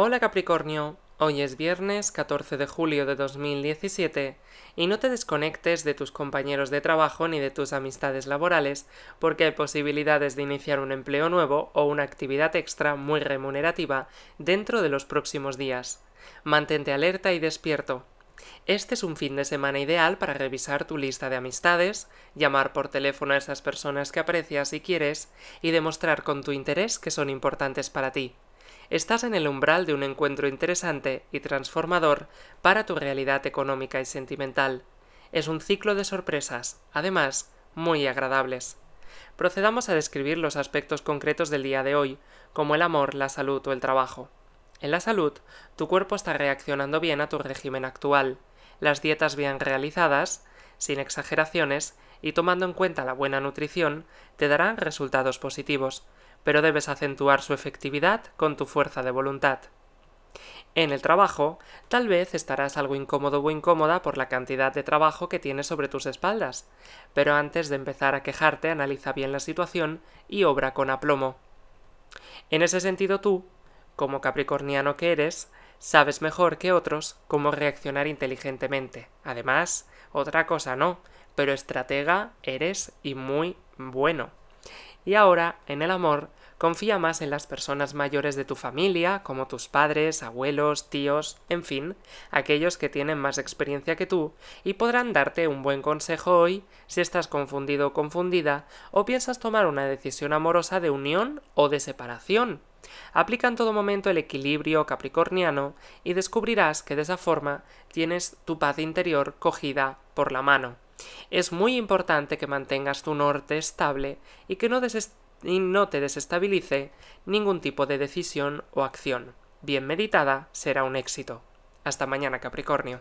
Hola Capricornio, hoy es viernes 14 de julio de 2017 y no te desconectes de tus compañeros de trabajo ni de tus amistades laborales porque hay posibilidades de iniciar un empleo nuevo o una actividad extra muy remunerativa dentro de los próximos días. Mantente alerta y despierto. Este es un fin de semana ideal para revisar tu lista de amistades, llamar por teléfono a esas personas que aprecias y quieres y demostrar con tu interés que son importantes para ti estás en el umbral de un encuentro interesante y transformador para tu realidad económica y sentimental. Es un ciclo de sorpresas, además, muy agradables. Procedamos a describir los aspectos concretos del día de hoy, como el amor, la salud o el trabajo. En la salud, tu cuerpo está reaccionando bien a tu régimen actual, las dietas bien realizadas, sin exageraciones, y tomando en cuenta la buena nutrición, te darán resultados positivos, pero debes acentuar su efectividad con tu fuerza de voluntad. En el trabajo, tal vez estarás algo incómodo o incómoda por la cantidad de trabajo que tienes sobre tus espaldas, pero antes de empezar a quejarte analiza bien la situación y obra con aplomo. En ese sentido tú, como capricorniano que eres, sabes mejor que otros cómo reaccionar inteligentemente. Además, otra cosa no, pero estratega eres y muy bueno y ahora, en el amor, confía más en las personas mayores de tu familia, como tus padres, abuelos, tíos, en fin, aquellos que tienen más experiencia que tú, y podrán darte un buen consejo hoy si estás confundido o confundida, o piensas tomar una decisión amorosa de unión o de separación. Aplica en todo momento el equilibrio capricorniano y descubrirás que de esa forma tienes tu paz interior cogida por la mano es muy importante que mantengas tu norte estable y que no, te desestabilice ningún tipo de decisión o acción. Bien meditada será un éxito. Hasta mañana, Capricornio.